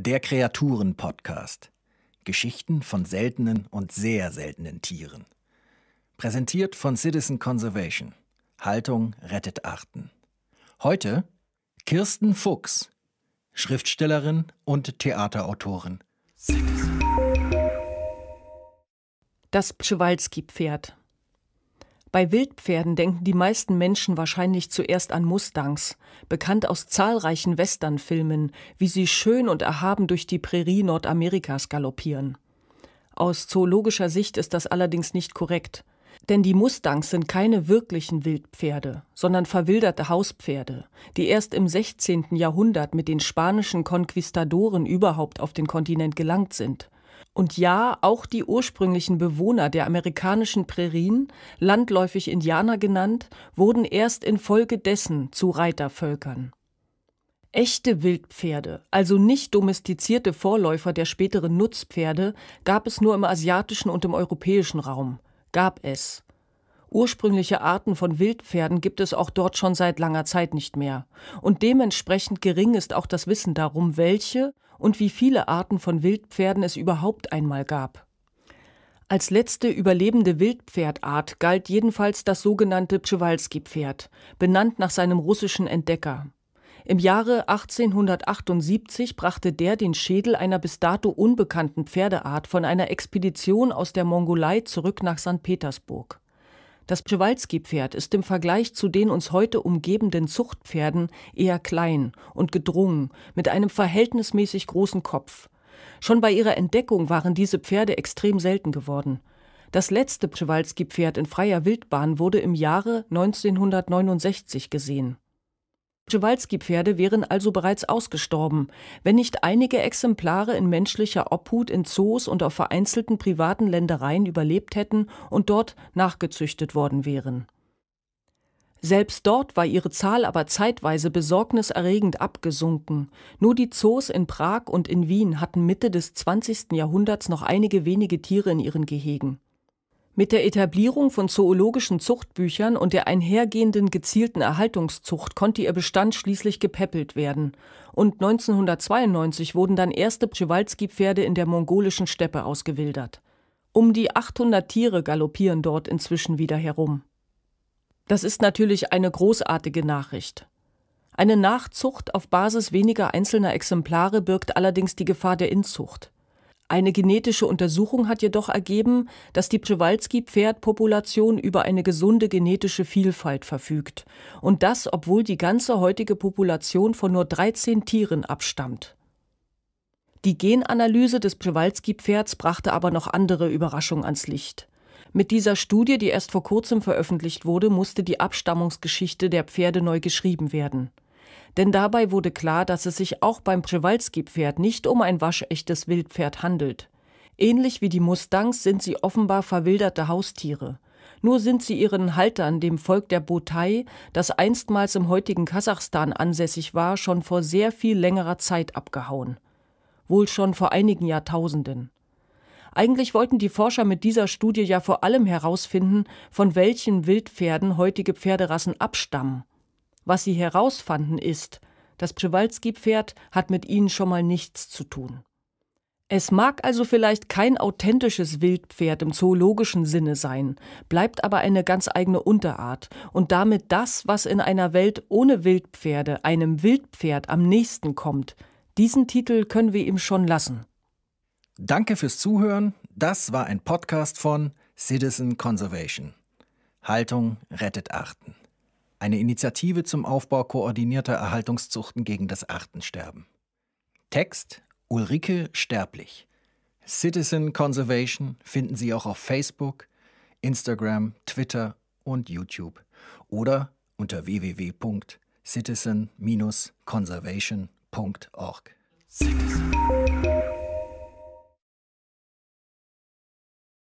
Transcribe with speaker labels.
Speaker 1: Der Kreaturen-Podcast. Geschichten von seltenen und sehr seltenen Tieren. Präsentiert von Citizen Conservation. Haltung rettet Arten. Heute Kirsten Fuchs, Schriftstellerin und Theaterautorin.
Speaker 2: Das Pschewalski-Pferd. Bei Wildpferden denken die meisten Menschen wahrscheinlich zuerst an Mustangs, bekannt aus zahlreichen Westernfilmen, wie sie schön und erhaben durch die Prärie Nordamerikas galoppieren. Aus zoologischer Sicht ist das allerdings nicht korrekt, denn die Mustangs sind keine wirklichen Wildpferde, sondern verwilderte Hauspferde, die erst im 16. Jahrhundert mit den spanischen Konquistadoren überhaupt auf den Kontinent gelangt sind und ja, auch die ursprünglichen Bewohner der amerikanischen Prärien, landläufig Indianer genannt, wurden erst infolgedessen zu Reitervölkern. Echte Wildpferde, also nicht domestizierte Vorläufer der späteren Nutzpferde, gab es nur im asiatischen und im europäischen Raum. Gab es. Ursprüngliche Arten von Wildpferden gibt es auch dort schon seit langer Zeit nicht mehr. Und dementsprechend gering ist auch das Wissen darum, welche und wie viele Arten von Wildpferden es überhaupt einmal gab. Als letzte überlebende Wildpferdart galt jedenfalls das sogenannte Pschewalski-Pferd, benannt nach seinem russischen Entdecker. Im Jahre 1878 brachte der den Schädel einer bis dato unbekannten Pferdeart von einer Expedition aus der Mongolei zurück nach St. Petersburg. Das Przewalski-Pferd ist im Vergleich zu den uns heute umgebenden Zuchtpferden eher klein und gedrungen, mit einem verhältnismäßig großen Kopf. Schon bei ihrer Entdeckung waren diese Pferde extrem selten geworden. Das letzte Przewalski-Pferd in freier Wildbahn wurde im Jahre 1969 gesehen Przewalski-Pferde wären also bereits ausgestorben, wenn nicht einige Exemplare in menschlicher Obhut in Zoos und auf vereinzelten privaten Ländereien überlebt hätten und dort nachgezüchtet worden wären. Selbst dort war ihre Zahl aber zeitweise besorgniserregend abgesunken. Nur die Zoos in Prag und in Wien hatten Mitte des 20. Jahrhunderts noch einige wenige Tiere in ihren Gehegen mit der Etablierung von zoologischen Zuchtbüchern und der einhergehenden gezielten Erhaltungszucht konnte ihr Bestand schließlich gepäppelt werden. Und 1992 wurden dann erste Przewalski-Pferde in der mongolischen Steppe ausgewildert. Um die 800 Tiere galoppieren dort inzwischen wieder herum. Das ist natürlich eine großartige Nachricht. Eine Nachzucht auf Basis weniger einzelner Exemplare birgt allerdings die Gefahr der Inzucht. Eine genetische Untersuchung hat jedoch ergeben, dass die Przewalski-Pferdpopulation über eine gesunde genetische Vielfalt verfügt. Und das, obwohl die ganze heutige Population von nur 13 Tieren abstammt. Die Genanalyse des Przewalski-Pferds brachte aber noch andere Überraschungen ans Licht. Mit dieser Studie, die erst vor kurzem veröffentlicht wurde, musste die Abstammungsgeschichte der Pferde neu geschrieben werden. Denn dabei wurde klar, dass es sich auch beim Przewalski-Pferd nicht um ein waschechtes Wildpferd handelt. Ähnlich wie die Mustangs sind sie offenbar verwilderte Haustiere. Nur sind sie ihren Haltern, dem Volk der Botai, das einstmals im heutigen Kasachstan ansässig war, schon vor sehr viel längerer Zeit abgehauen. Wohl schon vor einigen Jahrtausenden. Eigentlich wollten die Forscher mit dieser Studie ja vor allem herausfinden, von welchen Wildpferden heutige Pferderassen abstammen. Was sie herausfanden ist, das Przewalski-Pferd hat mit ihnen schon mal nichts zu tun. Es mag also vielleicht kein authentisches Wildpferd im zoologischen Sinne sein, bleibt aber eine ganz eigene Unterart und damit das, was in einer Welt ohne Wildpferde einem Wildpferd am nächsten kommt. Diesen Titel können wir ihm schon lassen. Danke
Speaker 1: fürs Zuhören. Das war ein Podcast von Citizen Conservation. Haltung rettet Achten eine Initiative zum Aufbau koordinierter Erhaltungszuchten gegen das Artensterben. Text Ulrike Sterblich. Citizen Conservation finden Sie auch auf Facebook, Instagram, Twitter und YouTube oder unter www.citizen-conservation.org. Citizen.